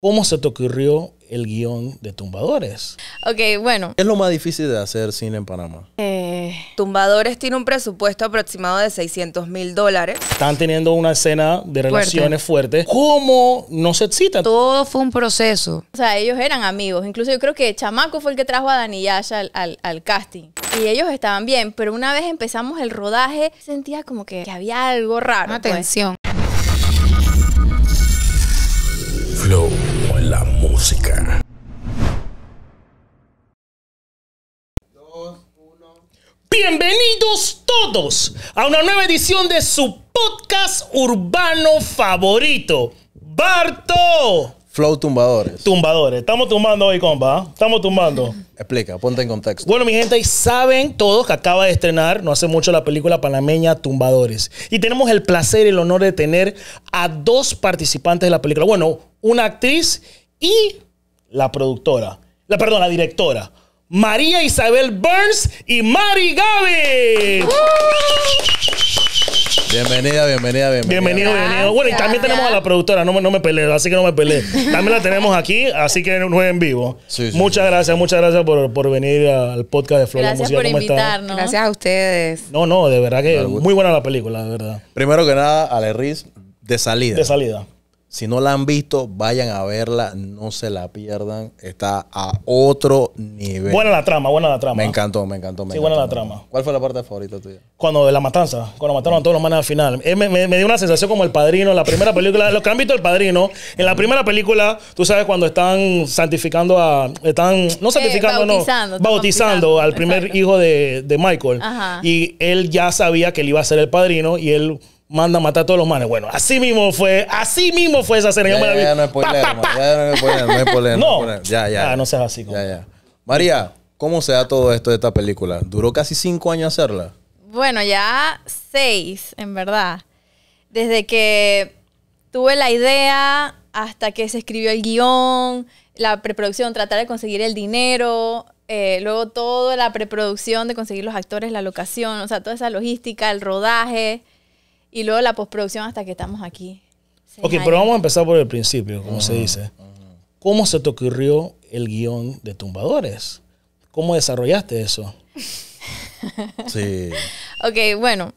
¿Cómo se te ocurrió el guión de Tumbadores? Ok, bueno. ¿Qué es lo más difícil de hacer cine en Panamá? Eh, Tumbadores tiene un presupuesto aproximado de 600 mil dólares. Están teniendo una escena de relaciones fuertes. ¿Cómo no se excitan? Todo fue un proceso. O sea, ellos eran amigos. Incluso yo creo que Chamaco fue el que trajo a Dani Yasha al, al, casting y ellos estaban bien, pero una vez empezamos el rodaje, sentía como que, había algo raro. Atención. Pues. Flow Bienvenidos todos a una nueva edición de su podcast urbano favorito, Barto. Flow tumbadores. Tumbadores. Estamos tumbando hoy, compa. Estamos tumbando. Explica, ponte en contexto. Bueno, mi gente, saben todos que acaba de estrenar no hace mucho la película panameña Tumbadores. Y tenemos el placer y el honor de tener a dos participantes de la película. Bueno, una actriz y la productora, la, perdón, la directora, María Isabel Burns y Mari Gaby. ¡Uh! Bienvenida, bienvenida, bienvenida. Bienvenido, bienvenido. Bueno, y también tenemos a la productora, no me, no peleé, así que no me peleé. También la tenemos aquí, así que no es en vivo. muchas gracias, muchas gracias por, venir al podcast de Flor Gracias Música. por invitarnos. Gracias a ustedes. No, no, de verdad que muy buena la película, de verdad. Primero que nada, Ale Riz, de salida. De salida. Si no la han visto, vayan a verla, no se la pierdan. Está a otro nivel. Buena la trama, buena la trama. Me encantó, me encantó. sí, buena la trama. ¿Cuál fue la parte favorita tuya? Cuando de la matanza, cuando mataron a todos los manes al final. Eh, me, dio una sensación como el padrino, la primera película. los que han visto el padrino, en la primera película, tú sabes, cuando están santificando a. Están, no santificando, no. Bautizando, al primer hijo de, de Michael. Ajá. Y él ya sabía que él iba a ser el padrino y él manda a matar a todos los manes. Bueno, así mismo fue, así mismo fue esa escena. Ya, ya, no es problema, ya no es problema, no es ya, ya. no seas así. Ya, ya. María, ¿cómo se da todo esto de esta película? ¿Duró casi cinco años hacerla? Bueno, ya seis, en verdad. Desde que tuve la idea hasta que se escribió el guión, la preproducción, tratar de conseguir el dinero, eh, luego toda la preproducción de conseguir los actores, la locación, o sea, toda esa logística, el rodaje, y luego la postproducción hasta que estamos aquí. Ok, pero vamos a empezar por el principio, como se dice. ¿Cómo se te ocurrió el guión de Tumbadores? ¿Cómo desarrollaste eso? sí. Ok, bueno,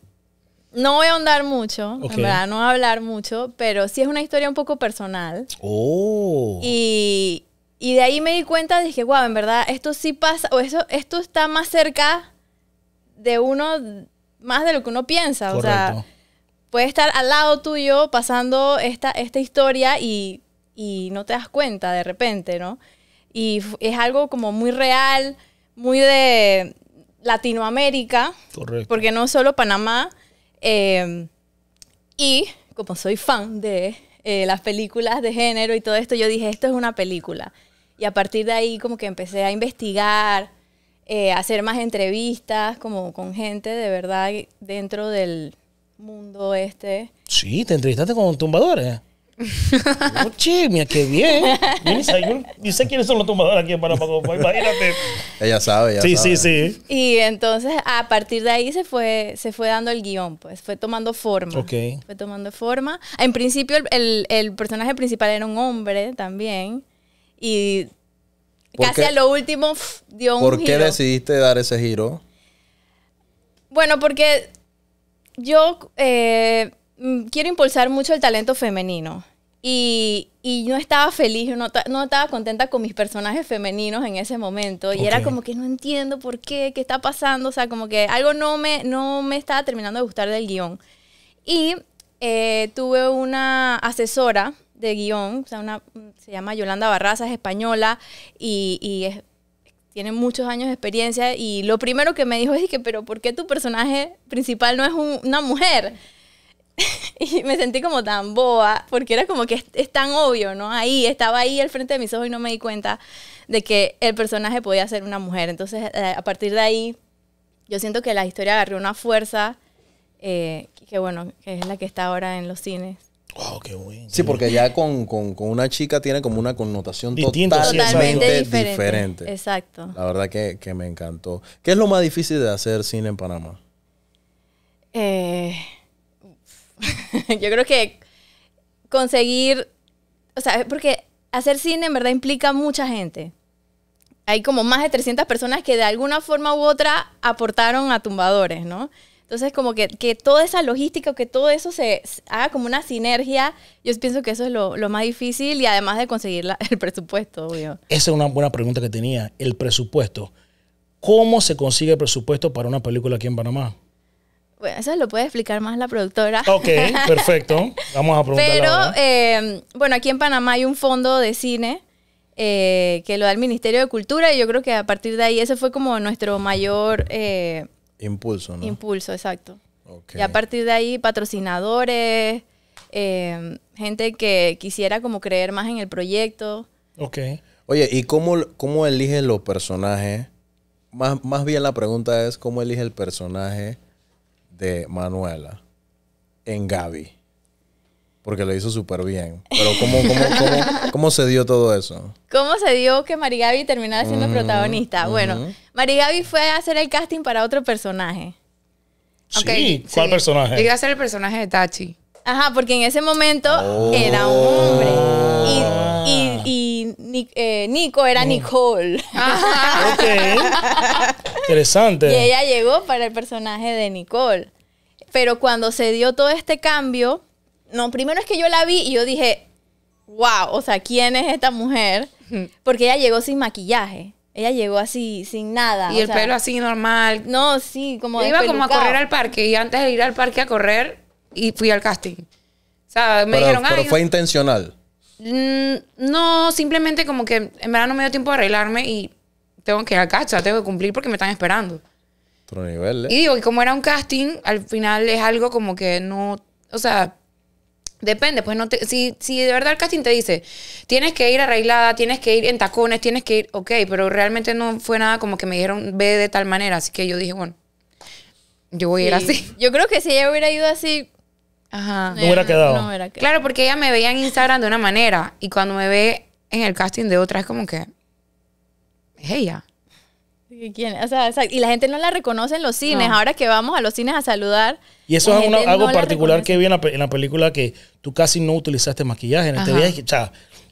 no voy a ahondar mucho, en verdad, no voy a hablar mucho, pero sí es una historia un poco personal. Oh. Y, de ahí me di cuenta, dije, wow, en verdad, esto sí pasa, o eso, esto está más cerca de uno, más de lo que uno piensa. O sea, Puedes estar al lado tuyo pasando esta, esta historia y, no te das cuenta de repente, ¿no? Y es algo como muy real, muy de Latinoamérica, Correcto. porque no solo Panamá. Em, y como soy fan de eh, las películas de género y todo esto, yo dije, esto es una película. Y a partir de ahí como que empecé a investigar, eh, a hacer más entrevistas como con gente de verdad dentro del, mundo este. Sí, te entrevistaste con tumbadores. oh, mira, qué bien. Yo sé quiénes son los tumbadores aquí en Panamá, pues, imagínate. Ella sabe, ella sí, Sí, sí, Y entonces a partir de ahí se fue, se fue dando el guión, pues fue tomando forma. Ok. Fue tomando forma. En principio el, personaje principal era un hombre también. Y casi a lo último dio un ¿Por qué decidiste dar ese giro? Bueno, porque yo eh, mm, quiero impulsar mucho el talento femenino. Y, y no estaba feliz, no, no, estaba contenta con mis personajes femeninos en ese momento. Y era como que no entiendo por qué, qué está pasando. O sea, como que algo no me, no me estaba terminando de gustar del guión. Y eh, tuve una asesora de guión, una, se llama Yolanda Barrazas, española, y, y es tiene muchos años de experiencia y lo primero que me dijo es que, pero ¿por qué tu personaje principal no es una mujer? y me sentí como tan boba, porque era como que es, tan obvio, ¿no? Ahí, estaba ahí al frente de mis ojos y no me di cuenta de que el personaje podía ser una mujer. Entonces, eh, a partir de ahí, yo siento que la historia agarró una fuerza eh, que, bueno, que es la que está ahora en los cines. Wow, Sí, porque ya con, una chica tiene como una connotación totalmente diferente. Exacto. La verdad que, que, me encantó. ¿Qué es lo más difícil de hacer cine en Panamá? Eh, yo creo que conseguir, o sea, porque hacer cine en verdad implica mucha gente. Hay como más de 300 personas que de alguna forma u otra aportaron a tumbadores, ¿no? Entonces, como que, toda esa logística, o que todo eso se haga como una sinergia, yo pienso que eso es lo, más difícil y además de conseguir el presupuesto, obvio. Esa es una buena pregunta que tenía, el presupuesto. ¿Cómo se consigue el presupuesto para una película aquí en Panamá? Bueno, eso lo puede explicar más la productora. Ok, perfecto. Vamos a preguntar. Pero, em, bueno, aquí en Panamá hay un fondo de cine eh, que lo da el Ministerio de Cultura y yo creo que a partir de ahí ese fue como nuestro mayor eh, Impulso, ¿no? Impulso, exacto. Y a partir de ahí, patrocinadores, eh, gente que quisiera como creer más en el proyecto. Ok. Oye, ¿y cómo, cómo eliges los personajes? Más, más bien la pregunta es, ¿cómo elige el personaje de Manuela en Gaby? porque lo hizo súper bien. Pero ¿cómo, se dio todo eso? ¿Cómo se dio que Marigaby terminara siendo mm, protagonista? Bueno, uh fue a hacer el casting para otro personaje. Sí, ¿cuál personaje? iba a ser el personaje de Tachi. Ajá, porque en ese momento era un hombre. Y, y, eh, Nico era mm. Nicole. Ajá. Interesante. Y ella llegó para el personaje de Nicole. Pero cuando se dio todo este cambio, no, primero es que yo la vi y yo dije, wow, o sea, ¿quién es esta mujer? Porque ella llegó sin maquillaje. Ella llegó así, sin nada. Y el pelo así normal. No, sí, como. Yo iba como a correr al parque y antes de ir al parque a correr y fui al casting. O sea, me pero, dijeron. Pero fue intencional. Mm, no, simplemente como que en verdad no me dio tiempo de arreglarme y tengo que ir al casting, tengo que cumplir porque me están esperando. Otro nivel, ¿eh? Y digo, como era un casting, al final es algo como que no. O sea, Depende, pues no si, si de verdad el casting te dice, tienes que ir arreglada, tienes que ir en tacones, tienes que ir, ok, pero realmente no fue nada como que me dijeron, ve de tal manera, así que yo dije, bueno, yo voy a ir así. Yo creo que si ella hubiera ido así, No hubiera quedado. Claro, porque ella me veía en Instagram de una manera y cuando me ve en el casting de otra es como que es ella y la gente no la reconoce en los cines. Ahora que vamos a los cines a saludar. Y eso es algo particular que vi en la, película que tú casi no utilizaste maquillaje. En este viaje o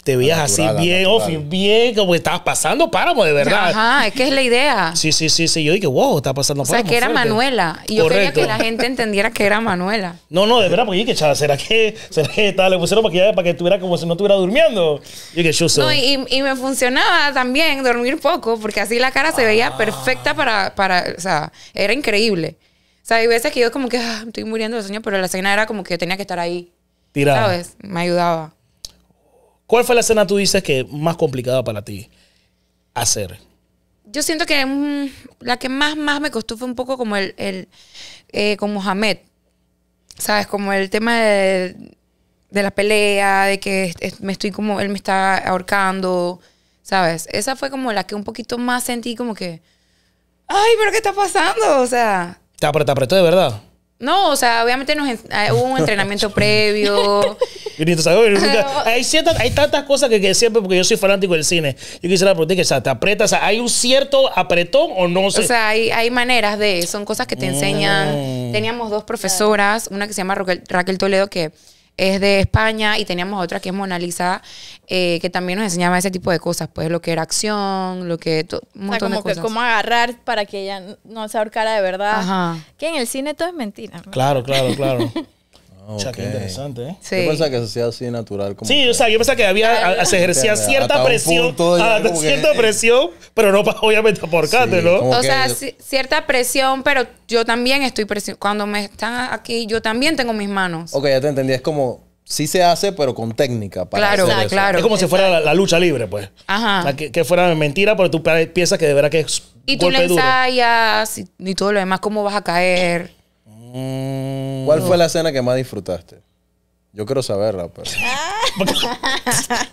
te veías así bien off, bien como estabas pasando páramo, de verdad. Ajá, es que es la idea. Sí, sí, sí, sí. Yo dije, wow, está pasando páramo. O sea, que era Manuela. Y yo quería que la gente entendiera que era Manuela. No, no, de verdad, porque yo dije, chaval, ¿será que, será que tal, le pusieron para que tuviera como si no estuviera durmiendo? Yo dije, No, y, y, me funcionaba también dormir poco, porque así la cara se veía ah. perfecta para, para, o sea, era increíble. O sea, hay veces que yo como que ah, estoy muriendo de sueño, pero la escena era como que yo tenía que estar ahí. Tirada. ¿Sabes? Me ayudaba. ¿Cuál fue la escena tú dices que más complicada para ti hacer? Yo siento que mm, la que más, más me costó fue un poco como el, el eh, Mohamed. ¿Sabes? Como el tema de, de la pelea, de que me estoy como, él me está ahorcando, ¿sabes? Esa fue como la que un poquito más sentí como que, ay, pero ¿qué está pasando? O sea... Te apretó, te apretó de verdad. No, o sea, obviamente nos, ah, hubo un entrenamiento previo. hay, ciertas, hay tantas cosas que, siempre, porque yo soy fanático del cine, yo quisiera preguntar que, o sea, te apretas, ¿hay un cierto apretón o no? Sé? O sea, hay, hay, maneras de, son cosas que te mm. enseñan. Teníamos dos profesoras, una que se llama Raquel Toledo, que es de España y teníamos otra que es Mona Lisa, eh, que también nos enseñaba ese tipo de cosas, pues lo que era acción, lo que... Un o sea, como cómo agarrar para que ella no se ahorcara de verdad. Que en el cine todo es mentira. Claro, claro, claro. O sea, qué interesante, ¿eh? Sí. Yo pensaba que se hacía así natural. sí, o sea, yo pensaba que había, se ejercía cierta presión, cierta eh, presión, pero no obviamente por ¿no? O sea, cierta presión, pero yo también estoy presión. Cuando me están aquí, yo también tengo mis manos. Ok, ya te entendí. Es como, sí se hace, pero con técnica. Para claro, eso. claro. Es como si fuera la, lucha libre, pues. Ajá. que, fuera mentira, pero tú piensas que de verdad que es. Y tú le ensayas y, y todo lo demás, cómo vas a caer. ¿Cuál fue la escena mm. que más disfrutaste? Yo quiero saberla, pero.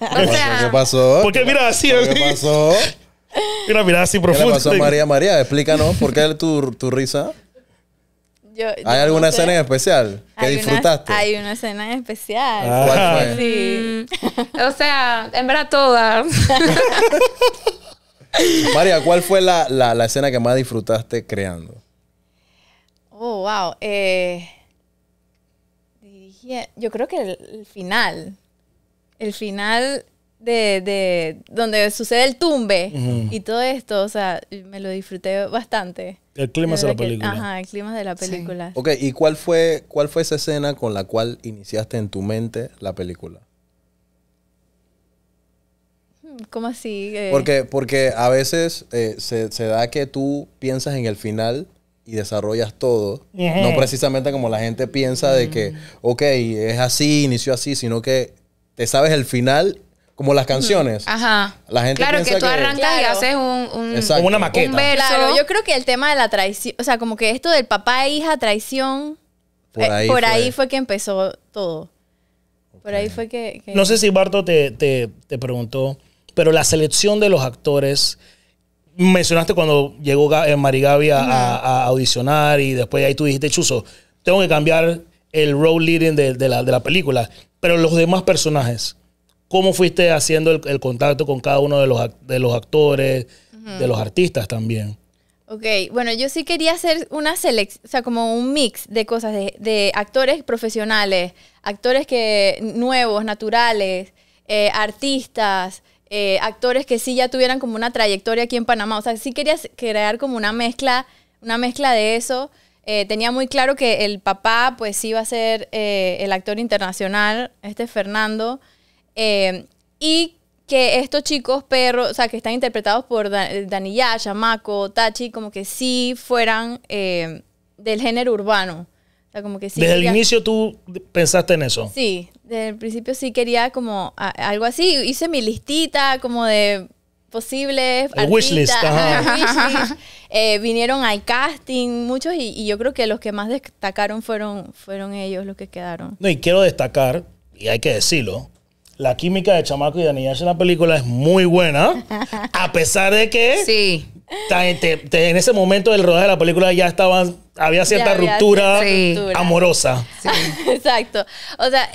Ah. ¿Qué pasó? Porque mira así, ¿Qué pasó? Mira, mira así profundo. ¿Qué pasó María María? Explícanos por qué tu, tu risa. ¿Hay alguna escena en especial que disfrutaste? hay una escena en especial. Ah. ¿Cuál fue? Mm. o sea, en verdad todas. María, ¿cuál fue la, la escena que más disfrutaste creando? Oh, wow. Eh, yo creo que el, final, el final de, donde sucede el tumbe y todo esto, o sea, me lo disfruté bastante. El clima de, la película. Ajá, el clima de la película. Ok, ¿y cuál fue, cuál fue esa escena con la cual iniciaste en tu mente la película? Hmm, ¿Cómo así? Eh, porque, porque a veces eh, se, se da que tú piensas en el final y desarrollas todo. No precisamente como la gente piensa de que, mm. ok, es así, inició así, sino que te sabes el final como las mm. canciones. Ajá. La gente claro que tú arrancas y haces un, una maqueta. Claro, yo creo que el tema de la traición, o sea, como que esto del papá e hija traición, por, eh, ahí, fue. que empezó todo. Por ahí fue que, No sé si Barto te, te preguntó, pero la selección de los actores mencionaste cuando llegó eh, Marigavi a, a, audicionar y después ahí tú dijiste, Chuzo, tengo que cambiar el role leading de, la, película. Pero los demás personajes, ¿cómo fuiste haciendo el, contacto con cada uno de los, de los actores, de los artistas también? Ok, bueno, yo sí quería hacer una selección, o sea, como un mix de cosas, de, actores profesionales, actores que nuevos, naturales, eh, artistas, eh, actores que sí ya tuvieran como una trayectoria aquí en Panamá. O sea, sí querías crear como una mezcla, una mezcla de eso. Eh, tenía muy claro que el papá pues iba a ser eh, el actor internacional, este Fernando, y que estos chicos perros, o sea, que están interpretados por Dani Yamako, Tachi, como que sí fueran del género urbano. Desde el inicio tú pensaste en eso. Sí, desde el principio sí quería como algo así. Hice mi listita como de posibles. El wishlist. Ajá. Eh, vinieron al casting muchos y, yo creo que los que más destacaron fueron, fueron ellos los que quedaron. No, y quiero destacar, y hay que decirlo, la química de Chamaco y Daniel en la película es muy buena, a pesar de que sí. en ese momento del rodaje de la película ya estaban, había cierta ruptura amorosa. Exacto. O sea,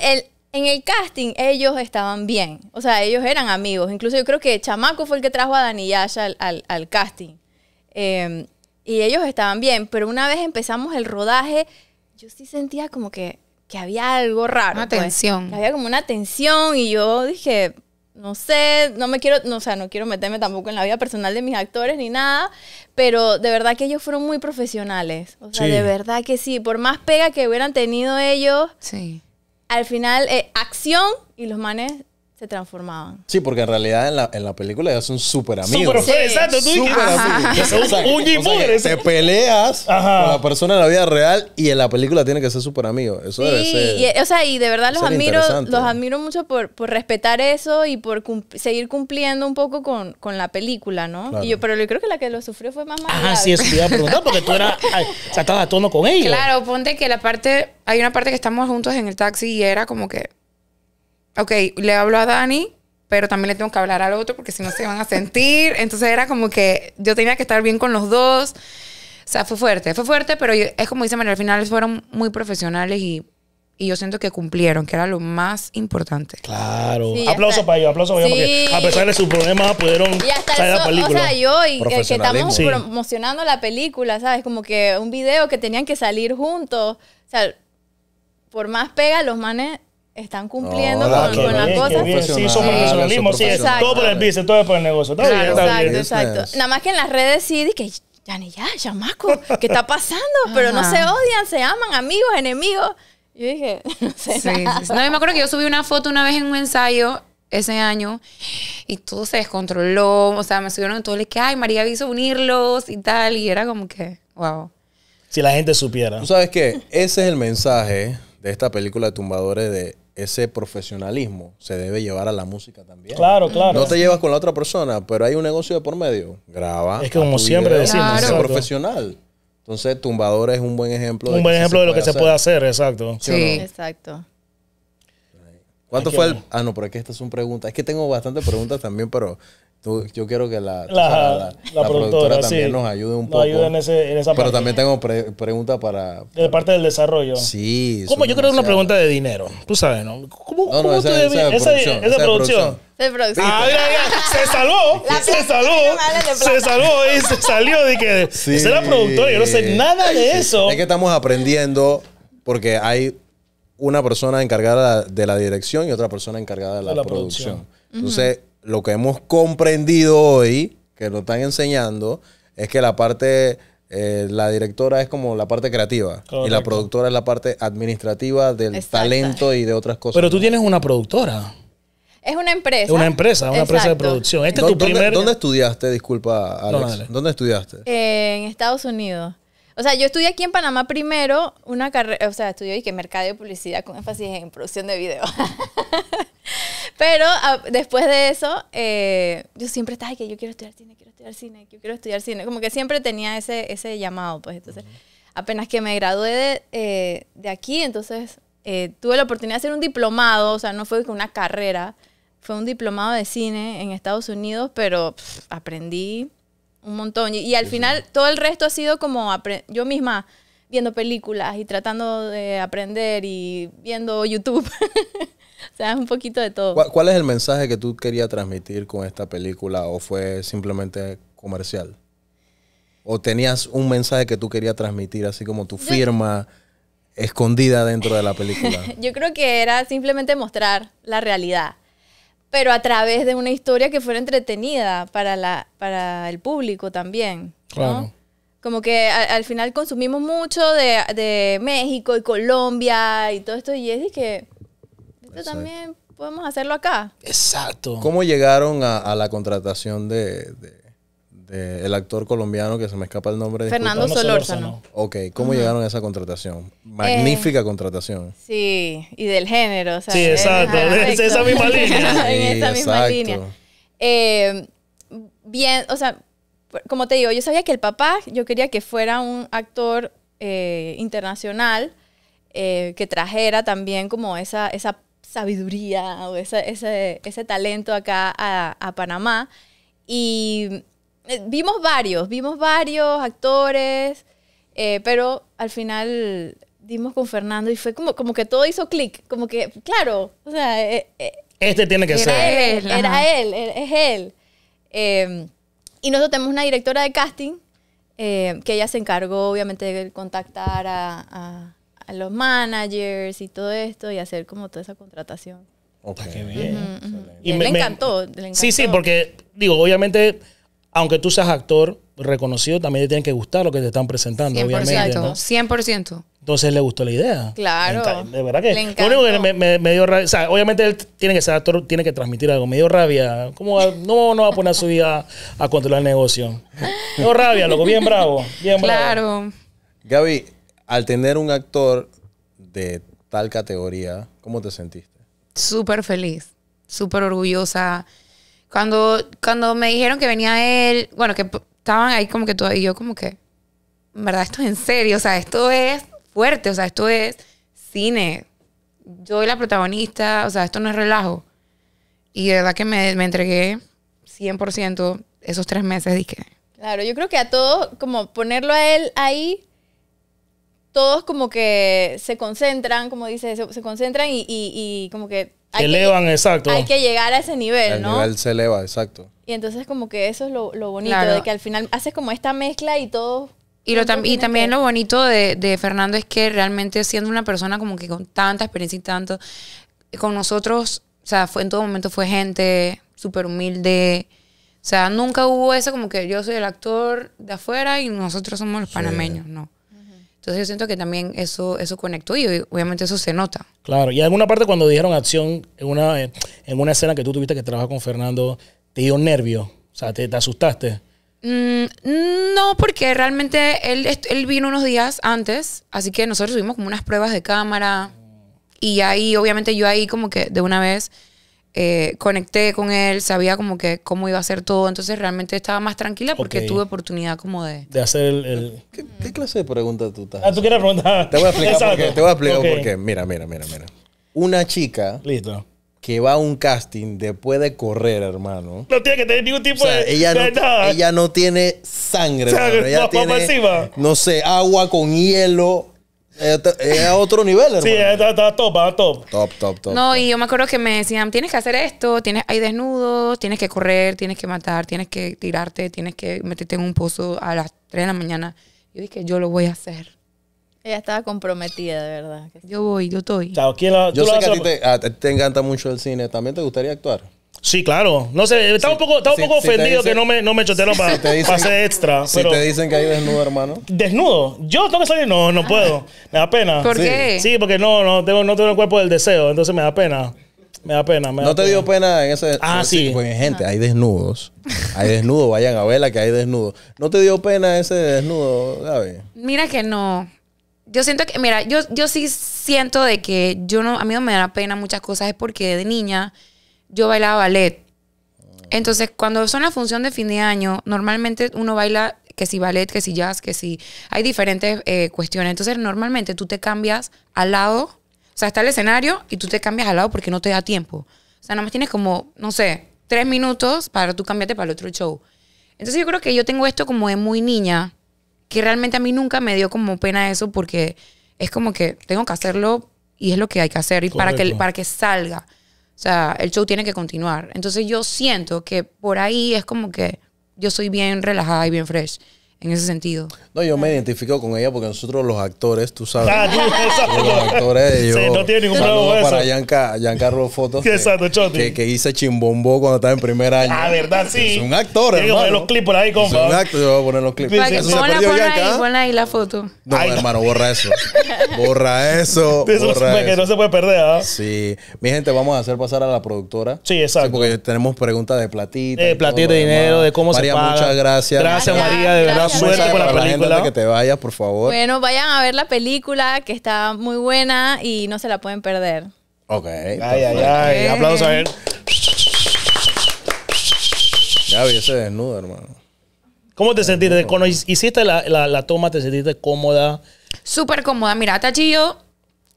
en el casting ellos estaban bien, o sea, ellos eran amigos. Incluso yo creo que Chamaco fue el que trajo a Dani Yasha al, casting. Em, y ellos estaban bien, pero una vez empezamos el rodaje, yo sí sentía como que que había algo raro. Una pues. tensión. había como una tensión y yo dije, no sé, no me quiero, o sea, no quiero meterme tampoco en la vida personal de mis actores ni nada, pero de verdad que ellos fueron muy profesionales. O sea, de verdad que sí, por más pega que hubieran tenido ellos, sí. al final, eh, acción y los manes se transformaban. Sí, porque en realidad en la, en la película ya son súper amigos. Súper exacto. Tú ah, un te peleas con la persona en la vida real y en la película tiene que ser súper amigo. Eso debe ser. Y, o sea, y de verdad los admiro, los admiro mucho por, respetar eso y por seguir cumpliendo un poco con, la película, ¿no? Y yo, pero yo creo que la que lo sufrió fue más mala. Ah, sí, eso te iba a preguntar porque tú eras, estabas a tono con ella. Claro, ponte que la parte, hay una parte que estamos juntos en el taxi y era como que ok, le hablo a Dani, pero también le tengo que hablar al otro porque si no se van a sentir. Entonces era como que yo tenía que estar bien con los dos. O sea, fue fuerte, fue fuerte, pero es como dice María, al final fueron muy profesionales y, yo siento que cumplieron, que era lo más importante. Claro. aplauso para ellos, aplauso para ellos, porque a pesar de sus problemas pudieron salir la película. O sea, yo y que estamos promocionando la película, ¿sabes? Como que un video que tenían que salir juntos. O sea, por más pega, los manes están cumpliendo con, las cosas. Sí, son nacionalismo. sí, todo por el business, todo por el negocio. Todo bien, exacto, exacto. Nada más que en las redes sí dije, ya ni ya, chamaco, ¿qué está pasando? Pero no se odian, se aman, amigos, enemigos. Yo dije, no sé me acuerdo que yo subí una foto una vez en un ensayo ese año y todo se descontroló, o sea, me subieron todos les que, ay, María hizo unirlos y tal, y era como que, wow. Si la gente supiera. ¿Tú sabes qué? Ese es el mensaje de esta película de Tumbadores de ese profesionalismo se debe llevar a la música también. Claro, claro. No te llevas con la otra persona, pero hay un negocio de por medio. Graba. Es que como siempre decimos, es profesional. Entonces, Tumbador es un buen ejemplo. Un buen ejemplo de lo que se puede hacer, exacto. Sí, exacto. ¿Cuánto fue el...? Ah, no, pero es estas son preguntas. Es que tengo bastantes preguntas también, pero yo quiero que la, la, productora, también nos ayude un poco. Pero también tengo preguntas para, De parte del desarrollo. Sí. ¿Cómo? Yo creo que es una pregunta de dinero. Tú sabes, ¿no? ¿Cómo, esa, de producción, De producción. Ah, se salvó, se salvó, se salvó y se salió de que la productora. yo no sé nada de eso. Es que estamos aprendiendo porque hay una persona encargada de la dirección y otra persona encargada de la, producción. Entonces, lo que hemos comprendido hoy, que nos están enseñando, es que la parte, eh, la directora es como la parte creativa y la productora es la parte administrativa del talento y de otras cosas. Pero tú tienes una productora. Es una empresa. Una empresa, una empresa de producción. Este ¿dónde, estudiaste? Disculpa, Alex. ¿Dónde estudiaste? en Estados Unidos. O sea, yo estudié aquí en Panamá primero una carrera, o sea, estudié y que mercadeo y publicidad con énfasis en producción de video. Pero después de eso, eh, yo siempre estaba, que yo quiero estudiar cine, quiero estudiar cine, yo quiero estudiar cine. Como que siempre tenía ese, ese llamado, pues. Entonces, apenas que me gradué de, eh, de aquí, entonces eh, tuve la oportunidad de hacer un diplomado, o sea, no fue una carrera, fue un diplomado de cine en Estados Unidos, pero aprendí un montón. Y, al final, todo el resto ha sido como yo misma viendo películas y tratando de aprender y viendo YouTube. O sea, un poquito de todo. ¿Cuál, es el mensaje que tú querías transmitir con esta película o fue simplemente comercial? ¿O tenías un mensaje que tú querías transmitir, así como tu firma escondida dentro de la película? Yo creo que era simplemente mostrar la realidad, pero a través de una historia que fuera entretenida para, la, para el público también. ¿no? como que al, final consumimos mucho de, de, México y Colombia y todo esto, y es que Exacto. también podemos hacerlo acá. Exacto. ¿Cómo llegaron a, la contratación de, el actor colombiano que se me escapa el nombre? de Fernando Solórzano. Ok, ¿cómo llegaron a esa contratación? Magnífica eh, contratación. Sí, y del género. O sí, exacto. Es, esa misma línea. en esa misma línea. Eh, bien, o sea, como te digo, yo sabía que el papá, yo quería que fuera un actor eh, internacional. que trajera también como esa sabiduría o ese, talento acá a, Panamá. Y eh, vimos varios, vimos varios actores, eh, pero al final dimos con Fernando y fue como, como que todo hizo clic, como que, claro, o sea... Eh, este tiene que ser. era él, e, es él. Em, y nosotros tenemos una directora de casting que ella se encargó, obviamente, de contactar a, a los managers y todo esto y hacer como toda esa contratación. Qué bien. me, le, encantó, Sí, sí, porque digo, obviamente, aunque tú seas actor reconocido, también te tienen que gustar lo que te están presentando, 100%, obviamente. ¿no? 100%. Entonces le gustó la idea. Claro. De verdad que. me, dio rabia. O sea, obviamente él tiene que ser actor, tiene que transmitir algo. Me dio rabia. ¿Cómo no, no va a poner su vida a controlar el negocio? Me dio rabia, loco. Bien bravo. Bien bravo. Claro. Gaby, al tener un actor de tal categoría, ¿cómo te sentiste? Súper feliz, súper orgullosa. Cuando, cuando me dijeron que venía él, bueno, que estaban ahí como que tú y yo como que, en verdad, esto es en serio, o sea, esto es fuerte, o sea, esto es cine. Yo soy la protagonista, o sea, esto no es relajo. Y de verdad que me, entregué 100% esos tres meses, dije. Claro, yo creo que a todo como ponerlo a él ahí, todos como que se concentran, como dice, se, concentran y, como que... Hay elevan, exacto. Hay que llegar a ese nivel, ¿no? El nivel se eleva, exacto. Y entonces como que eso es lo, bonito, de que al final haces como esta mezcla y todo... Y, lo también lo bonito de, Fernando es que realmente siendo una persona como que con tanta experiencia y tanto, con nosotros, o sea, fue, en todo momento fue gente súper humilde, o sea, nunca hubo eso como que yo soy el actor de afuera y nosotros somos los panameños, no. Entonces yo siento que también eso, eso conectó y obviamente eso se nota. Claro, y en alguna parte cuando dijeron acción, en una, eh, en una escena que tú tuviste que trabajar con Fernando, ¿te dio nervio? O sea, ¿te, asustaste? Mm, no, porque realmente él, él vino unos días antes, así que nosotros tuvimos como unas pruebas de cámara y ahí, obviamente yo ahí como que de una vez eh, conecté con él, sabía como que cómo iba a ser todo, entonces realmente estaba más tranquila porque tuve oportunidad como de... De hacer el... ¿Qué, clase de pregunta tú estás? Ah, tú quieres preguntar. Te voy a explicar por qué, te voy a explicar Mira, mira, mira, mira. Una chica... Listo. Que va a un casting después de correr, hermano. No tiene que tener ningún tipo de, ella no, Ella no tiene sangre. tiene, no sé, agua con hielo es eh, eh, a otro nivel, hermano. Sí, está, top, está top. Top, top, top. No, y yo me acuerdo que me decían, tienes que hacer esto, tienes hay desnudos, tienes que correr, tienes que matar, tienes que tirarte, tienes que meterte en un pozo a las 3 de la mañana. y Yo dije, yo lo voy a hacer. Ella estaba comprometida, de verdad. Yo voy, yo estoy. yo sé que a ti te encanta mucho el cine. ¿También te gustaría actuar? Sí, claro. No sé, estaba un poco, ofendido que no me, no chotearon para hacer extra. Si te dicen que hay desnudo, hermano. ¿Desnudo? ¿Yo tengo que salir? No, no puedo. Me da pena. ¿Por qué? Sí, porque no, no tengo, no tengo el cuerpo del deseo, entonces me da pena. Me da pena, ¿No te dio pena en ese... Ah, sí. gente, hay desnudos. Hay desnudo. vayan a verla que hay desnudos. ¿No te dio pena ese desnudo, Gaby? Mira que no. Yo siento que... Mira, yo, yo sí siento de que yo no... A mí no me da pena muchas cosas. Es porque de niña yo bailaba ballet. Entonces, cuando son la función de fin de año, normalmente uno baila que si ballet, que si jazz, que si... Hay diferentes eh, cuestiones. Entonces, normalmente tú te cambias al lado, o sea, está el escenario y tú te cambias al lado porque no te da tiempo. O sea, nomás tienes como, no sé, tres minutos para tú cambiarte para el otro show. Entonces, yo creo que yo tengo esto como de muy niña, que realmente a mí nunca me dio como pena eso porque es como que tengo que hacerlo y es lo que hay que hacer y para que, para que salga. O sea, el show tiene que continuar. Entonces yo siento que por ahí es como que yo soy bien relajada y bien fresh en ese sentido. No, yo me identifico con ella porque nosotros los actores, tú sabes. Ah, los actores, yo, sí, no tiene ningún problema para Yanka, Yanka Fotos. Que, exacto, Choti. Que, hice chimbombo cuando estaba en primer año. Ah, verdad, sí. Es un actor, poner los clips por ahí, compa. Es un actor, yo voy a poner los clips. Sí, ahí, ahí la foto. No, hermano, borra eso. borra eso. Eso, eso. que no se puede perder, ¿ah? Sí. Mi gente, vamos a hacer pasar a la productora. Sí, exacto. porque tenemos preguntas de platita. De platita, de dinero, de cómo se paga. muchas gracias. Gracias, María, de verdad suerte con la película. que te vaya, por favor. Bueno, vayan a ver la película que está muy buena y no se la pueden perder. Ok. Ay, ay, ay. Aplausos a él. Ya ese desnudo, hermano. ¿Cómo te sentiste? Cuando hiciste la, toma, ¿te sentiste cómoda? Súper cómoda. Mira, Tachi yo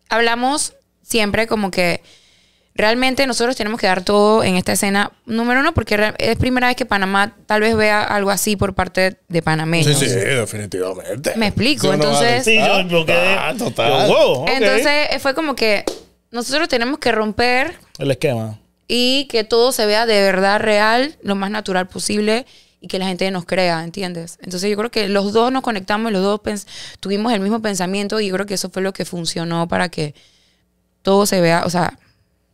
hablamos siempre como que realmente nosotros tenemos que dar todo en esta escena. Número uno, porque es primera vez que Panamá tal vez vea algo así por parte de panameños. Sí, sí, definitivamente. Me explico. entonces, sí, ah, total. entonces eh, fue como que nosotros tenemos que romper el esquema y que todo se vea de verdad real, lo más natural posible y que la gente nos crea, ¿entiendes? Entonces yo creo que los dos nos conectamos, los dos tuvimos el mismo pensamiento y yo creo que eso fue lo que funcionó para que todo se vea, o sea,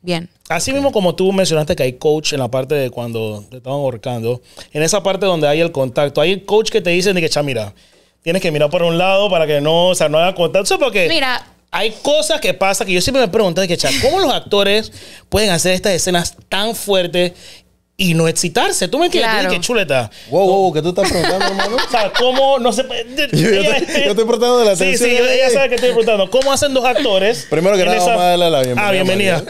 bien. Así mismo como tú mencionaste que hay coach en la parte de cuando te estaban ahorcando, en esa parte donde hay el contacto, hay coach que te dicen de que, cha, mira, tienes que mirar por un lado para que no, o sea, no haga contacto. Porque mira. Hay cosas que pasan que yo siempre me pregunto de que, cha, ¿cómo los actores pueden hacer estas escenas tan fuertes y no excitarse. ¿Tú me entiendes? ¿Qué chuleta? Wow, wow, ¿qué tú estás preguntando, hermano? o sea, ¿cómo no se... yo, yo, estoy preguntando de la Sí, sí, yo, ella sabe que estoy preguntando. ¿Cómo hacen dos actores? Primero que nada, la bienvenida. Ah, bienvenida.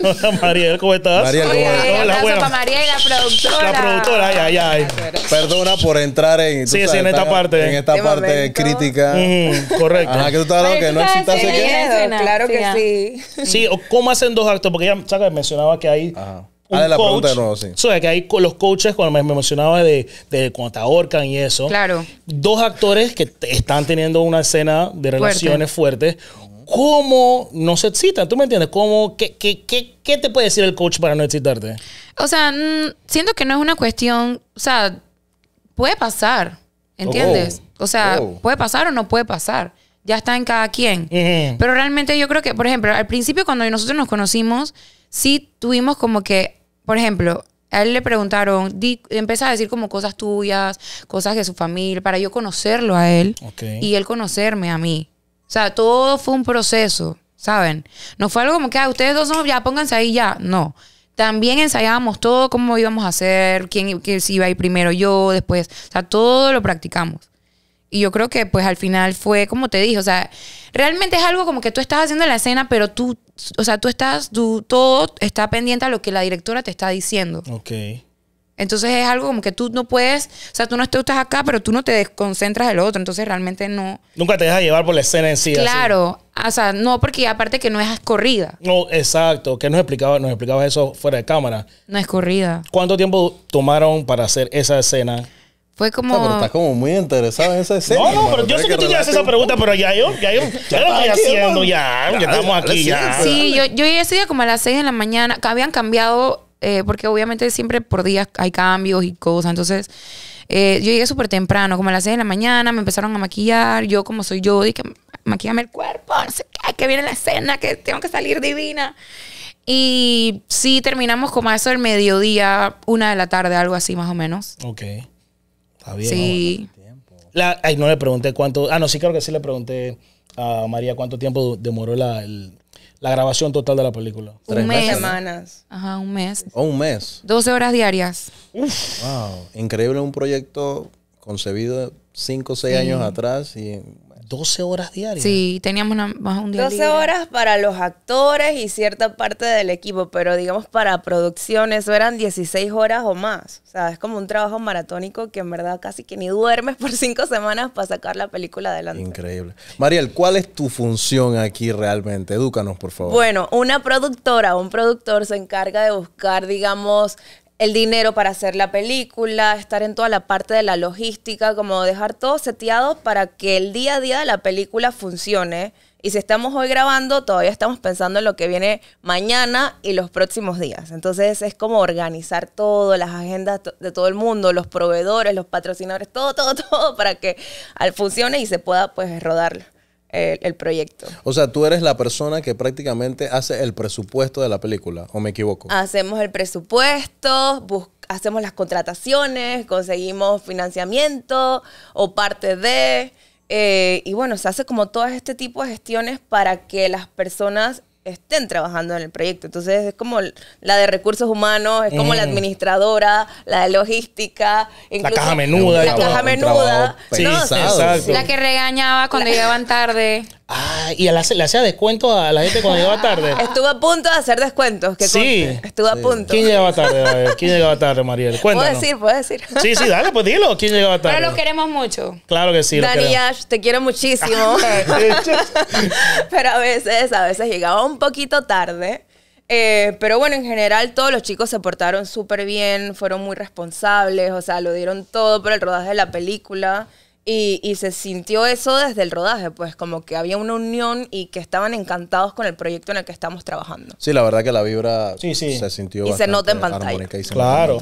María, ¿cómo estás? María, ¿cómo estás? Hola, hola para la productora. La productora, ay, ay, ay. Perdona por entrar en... Sí, sí, en esta parte. En esta parte crítica. correcto. Ajá, que tú estás hablando que no excitarse. ¿qué? Claro que sí. Sí, o ¿cómo hacen dos actores? Porque ya ¿sabes? Mencionaba que hay Ah, de la coach. no sí. o sea que hay los coaches, cuando me, emocionaba de, de cuando te y eso. Claro. Dos actores que están teniendo una escena de relaciones fuertes. ¿Cómo no se excitan? ¿Tú me entiendes? ¿Cómo, qué, qué, te puede decir el coach para no excitarte? O sea, mm, siento que no es una cuestión. O sea, puede pasar. ¿Entiendes? Oh. O sea, oh. puede pasar o no puede pasar ya está en cada quien. Pero realmente yo creo que, por ejemplo, al principio cuando nosotros nos conocimos, sí tuvimos como que por ejemplo, a él le preguntaron, empieza a decir como cosas tuyas, cosas de su familia, para yo conocerlo a él y él conocerme a mí. O sea, todo fue un proceso, ¿saben? No fue algo como que, ah, ustedes dos son, ya pónganse ahí ya. No. También ensayábamos todo, cómo íbamos a hacer, quién, quién iba a ir primero yo, después. O sea, todo lo practicamos. Y yo creo que pues al final fue como te dije, o sea, realmente es algo como que tú estás haciendo la escena, pero tú, o sea, tú estás, tú, todo está pendiente a lo que la directora te está diciendo. Ok. Entonces es algo como que tú no puedes, o sea, tú no estás acá, pero tú no te desconcentras del otro, entonces realmente no. Nunca te dejas llevar por la escena en sí. Claro, ah, o sea, no, porque aparte que no es corrida. No, exacto, que nos explicaba, nos explicaba eso fuera de cámara. No es corrida. ¿Cuánto tiempo tomaron para hacer esa escena? Fue como. pero estás como muy interesada en esa escena. No, no, pero yo sé que, tú ya haces esa pregunta, pero ya yo, ya yo, ya lo estoy haciendo, ya, ya estamos aquí, ya. Sí, yo, yo llegué ese día como a las 6 de la mañana, habían cambiado, eh, porque obviamente siempre por días hay cambios y cosas, entonces. Eh, yo llegué súper temprano, como a las 6 de la mañana, me empezaron a maquillar. Yo, como soy yo, dije, maquillame el cuerpo, no sé qué, que viene la escena, que tengo que salir divina. Y sí, terminamos como a eso del mediodía, una de la tarde, algo así más o menos. Ok. Está bien. Sí. ay, no le pregunté cuánto. Ah, no, sí, creo que sí le pregunté a María cuánto tiempo demoró la, grabación total de la película. Un Tres semanas. Ajá, un mes. O oh, un mes. 12 horas diarias. Uf. Wow. Increíble un proyecto concebido cinco o seis años atrás y 12 horas diarias. Sí, teníamos una, más un día. 12 horas para los actores y cierta parte del equipo, pero digamos para producciones eran 16 horas o más. O sea, es como un trabajo maratónico que en verdad casi que ni duermes por cinco semanas para sacar la película adelante. Increíble. Mariel, ¿cuál es tu función aquí realmente? Edúcanos, por favor. Bueno, una productora, un productor se encarga de buscar, digamos, el dinero para hacer la película, estar en toda la parte de la logística, como dejar todo seteado para que el día a día de la película funcione. Y si estamos hoy grabando, todavía estamos pensando en lo que viene mañana y los próximos días. Entonces es como organizar todo, las agendas de todo el mundo, los proveedores, los patrocinadores, todo, todo, todo, para que ah, funcione y se pueda pues rodar el, proyecto. O sea, tú eres la persona que prácticamente hace el presupuesto de la película, ¿o me equivoco? Hacemos el presupuesto, hacemos las contrataciones, conseguimos financiamiento o parte de... Eh, y bueno, se hace como todo este tipo de gestiones para que las personas estén trabajando en el proyecto. Entonces es como la de recursos humanos, es como la mm. administradora, la de logística, la caja menuda, la caja menuda, la que regañaba cuando llegaban tarde, Ah, y la, le hacía descuento a la gente cuando llegaba tarde. Estuvo a punto de hacer descuentos. Que sí. Estuve Estuvo a punto. ¿Quién llegaba tarde? Mariel? ¿Quién llegaba tarde, Mariel? Cuéntanos. Puedo decir, puedo decir. Sí, sí, dale, pues dilo. ¿Quién llegaba tarde? Pero lo queremos mucho. Claro que sí. Dani Ash, te quiero muchísimo. pero a veces, a veces llegaba un poquito tarde. Eh, pero bueno, en general todos los chicos se portaron súper bien, fueron muy responsables, o sea, lo dieron todo por el rodaje de la película. Y, se sintió eso desde el rodaje, pues como que había una unión y que estaban encantados con el proyecto en el que estamos trabajando. Sí, la verdad que la vibra se sintió. Y se nota en pantalla. claro.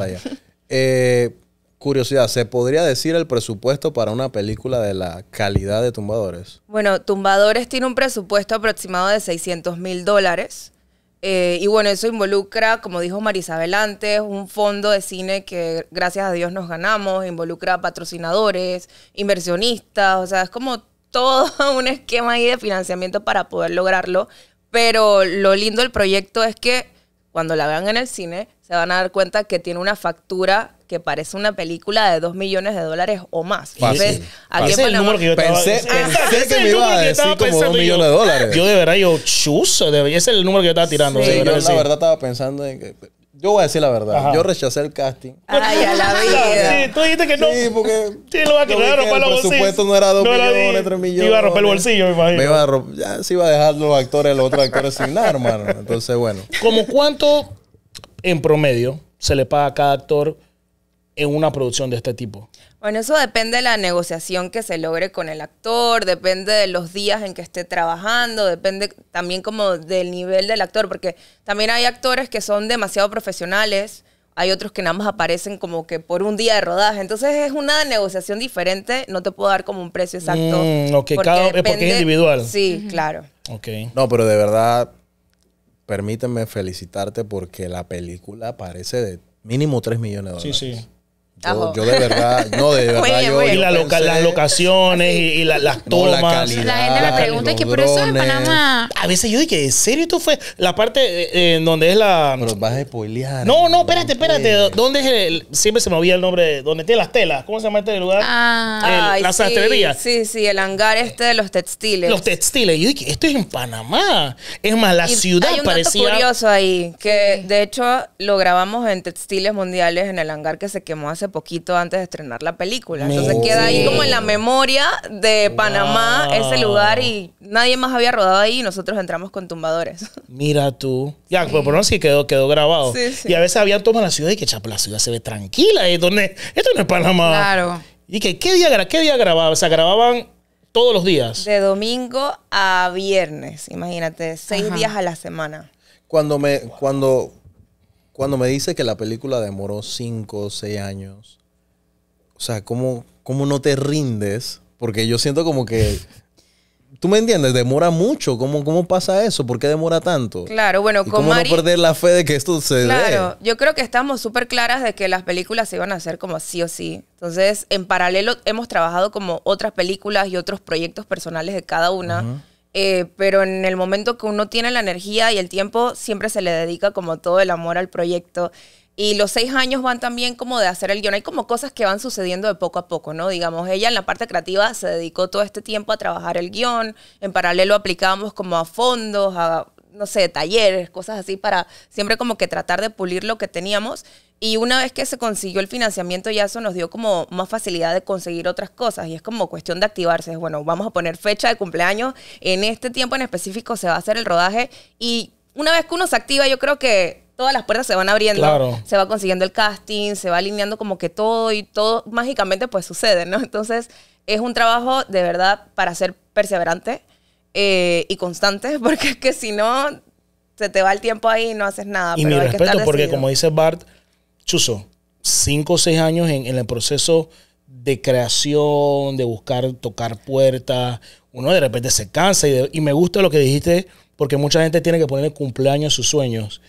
Eh, curiosidad, ¿se podría decir el presupuesto para una película de la calidad de Tumbadores? Bueno, Tumbadores tiene un presupuesto aproximado de 600 mil dólares. Eh, y bueno, eso involucra, como dijo Marisabel antes, un fondo de cine que gracias a Dios nos ganamos, involucra patrocinadores, inversionistas, o sea, es como todo un esquema ahí de financiamiento para poder lograrlo. Pero lo lindo del proyecto es que cuando la vean en el cine, se van a dar cuenta que tiene una factura que parece una película de 2 millones de dólares o más. Entonces, aquí es el número que yo pensé, estaba, pensé, pensé que, me iba a decir como 2 millones de dólares. Yo de verdad, yo chuzo, ese es el número que yo estaba tirando. Sí, verdad, yo la verdad estaba pensando en que... Yo voy a decir la verdad. Yo rechacé el casting. Ay, a la vida. Sí, tú dijiste que no. Sí, porque. Sí, lo va a quedar los bolsillos. el Por presupuesto no era dos millones, tres millones. millones. Iba a romper el bolsillo, me imagino. Me iba a romper, ya se iba a dejar los actores, los otros actores sin nada, hermano. Entonces, bueno. ¿Como cuánto en promedio se le paga a cada actor en una producción de este tipo? Bueno, eso depende de la negociación que se logre con el actor, depende de los días en que esté trabajando, depende también como del nivel del actor, porque también hay actores que son demasiado profesionales, hay otros que nada más aparecen como que por un día de rodaje, entonces es una negociación diferente, no te puedo dar como un precio exacto. Mm, cada, es individual. Sí, claro. Okay. No, pero de verdad permíteme felicitarte porque la película parece de mínimo 3 millones de dólares. Sí, sí. Yo, de verdad, no, de verdad. yo, y las locaciones y, las tomas. la, la, gente me pregunta que por eso en Panamá. A veces yo dije, ¿en serio esto fue? La parte eh, eh, En donde es la. Pero vas a spoilear. No, no, espérate, espérate. ¿Dónde es el.? Siempre se me olvida el nombre. ¿Dónde tiene las telas? ¿Cómo se llama este lugar? Ah, el, la sastrería. Sí, sí, el hangar este de los textiles. Los textiles. Yo dije, esto es en Panamá. Es más, la ciudad hay un parecía. curioso ahí, que de hecho lo grabamos en Textiles Mundiales en el hangar que se quemó hace poquito antes de estrenar la película. Entonces queda ahí como en la memoria de Panamá ese lugar y nadie más había rodado ahí y nosotros entramos con tumbadores. Mira tú. Ya, pero pues, por lo menos sí quedó, quedó grabado. Y a veces habían tomado la ciudad y que chapa, la ciudad se ve tranquila. ¿eh? donde Esto no es Panamá. Claro. Y que, ¿qué día, qué día grababa? O sea, grababan todos los días. De domingo a viernes, imagínate, seis días a la semana. Cuando me, cuando, cuando me dice que la película demoró cinco o seis años, o sea, ¿cómo, no te rindes? Porque yo siento como que... ¿Tú me entiendes? Demora mucho. ¿Cómo, cómo pasa eso? ¿Por qué demora tanto? Claro, bueno, como ¿Cómo no perder la fe de que esto se Claro, yo creo que estamos súper claras de que las películas se iban a hacer como sí o sí. Entonces, en paralelo hemos trabajado como otras películas y otros proyectos personales de cada una. Eh, pero en el momento que uno tiene la energía y el tiempo, siempre se le dedica como todo el amor al proyecto. Y los seis años van también como de hacer el guión. Hay como cosas que van sucediendo de poco a poco, ¿no? Digamos, ella en la parte creativa se dedicó todo este tiempo a trabajar el guión. En paralelo aplicábamos como a fondos, a, no sé, talleres, cosas así para siempre como que tratar de pulir lo que teníamos. Y una vez que se consiguió el financiamiento, ya eso nos dio como más facilidad de conseguir otras cosas. Y es como cuestión de activarse. bueno, vamos a poner fecha de cumpleaños. En este tiempo en específico se va a hacer el rodaje. Y una vez que uno se activa, yo creo que todas las puertas se van abriendo. Se va consiguiendo el casting, se va alineando como que todo y todo mágicamente pues sucede, ¿no? Entonces es un trabajo de verdad para ser perseverante eh, y constante. Porque es que si no, se te va el tiempo ahí y no haces nada. Y mi respeto, porque como dice Bart chuso, cinco o seis años en, el proceso de creación, de buscar tocar puertas. Uno de repente se cansa y, y me gusta lo que dijiste porque mucha gente tiene que poner cumpleaños a sus sueños.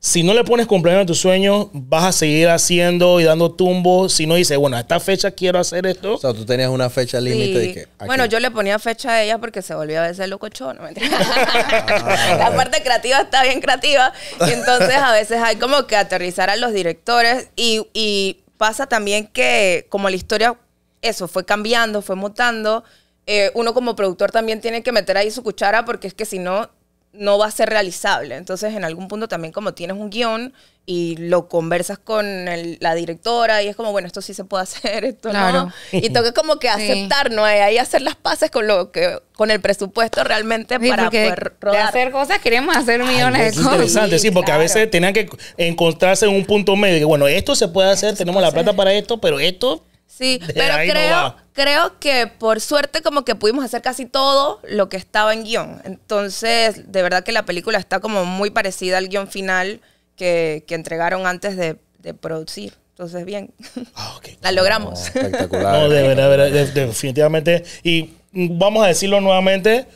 Si no le pones cumpleaños a tus sueños, vas a seguir haciendo y dando tumbos. Si no dices, bueno, a esta fecha quiero hacer esto. O sea, tú tenías una fecha límite que. Bueno, yo le ponía fecha a ella porque se volvía a veces locochón. Ah. La parte creativa está bien creativa. Y entonces a veces hay como que aterrizar a los directores. Y, pasa también que, como la historia, eso fue cambiando, fue mutando. Eh, uno como productor también tiene que meter ahí su cuchara porque es que si no no va a ser realizable. Entonces, en algún punto también como tienes un guión y lo conversas con la directora y es como, bueno, esto sí se puede hacer, esto no. Y toca como que aceptar, ¿no? Eh, ahí hacer las paces con lo que con el presupuesto realmente para poder rodar. De hacer cosas queremos hacer millones de cosas. interesante, sí, porque a veces tenían que encontrarse en un punto medio, que bueno, esto se puede hacer, tenemos la plata para esto, pero esto Sí, pero creo, creo que por suerte como que pudimos hacer casi todo lo que estaba en guión. Entonces, de verdad que la película está como muy parecida al guión final que, que entregaron antes de, de producir. Entonces, bien, ah, la logramos. Espectacular. No, de verdad, definitivamente. Y vamos a decirlo nuevamente,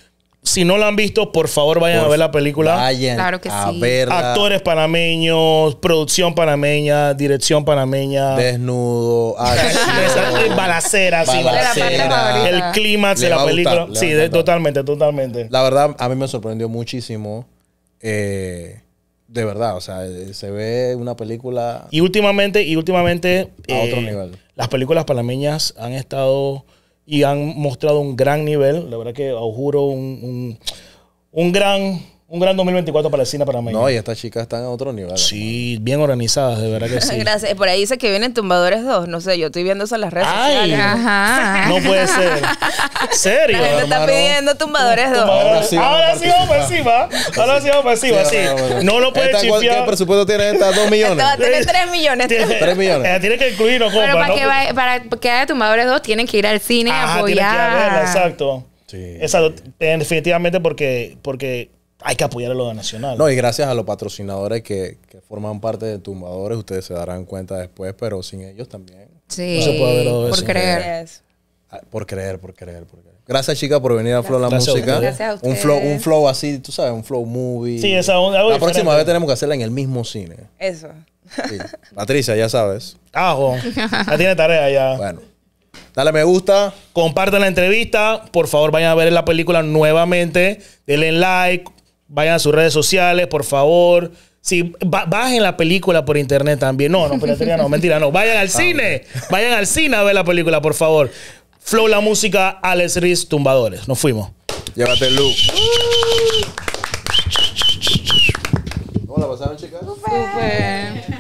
si no la han visto, por favor vayan a ver la película. Vayan claro que sí. Actores panameños, producción panameña, dirección panameña. Desnudo, balacera, sí, balacera. El clímax de la película. sí, totalmente, totalmente. La verdad, a mí me sorprendió muchísimo. Eh, de verdad, o sea, se ve una película. Y últimamente, y últimamente. A otro eh, nivel. Las películas panameñas han estado y han mostrado un gran nivel. La verdad que auguro un, un, un gran un gran 2024 para el cine para mí. No, y estas chicas están a otro nivel. Sí, bien organizadas, de verdad que sí. Gracias. Por ahí dice que vienen Tumbadores 2. No sé, yo estoy viendo eso en las redes Ay, sociales. Ajá. No puede ser. ¿Serio? La gente está pidiendo Tumbadores 2. Ahora sí vamos para encima. Ahora sí vamos para encima, sí. No lo puede chipear. ¿Qué presupuesto tiene esta? ¿Dos millones? Tiene tres millones. Tres millones. Eh, tiene que incluirlo, compa. Pero para, que vaya, para que haya Tumbadores 2 tienen que ir al cine a apoyar. tienen que ir a verla, exacto. Sí. Exacto, eh, definitivamente porque... porque hay que apoyar a lo nacional. No, y gracias a los patrocinadores que, forman parte de Tumbadores, ustedes se darán cuenta después, pero sin ellos también. Sí, no se puede por creer. Ah, por creer, por creer, por creer. Gracias, chicas, por venir a Flow La Música. gracias a Un flow, un flow así, tú sabes, un flow movie. Sí, esa onda. La próxima vez tenemos que hacerla en el mismo cine. Eso. Patricia, ya sabes. Ajo. Ah, ya tiene tarea ya. Bueno. Dale me gusta. Compartan la entrevista. Por favor, vayan a ver la película nuevamente. Denle like, vayan a sus redes sociales, por favor. Sí, bajen la película por internet también. No, no, no, mentira, no. Vayan al ah, cine. Vayan al cine a ver la película, por favor. Flow la música, Alex Riz, tumbadores. Nos fuimos. Llévate el look. ¿Cómo la pasaron, chicas? Super.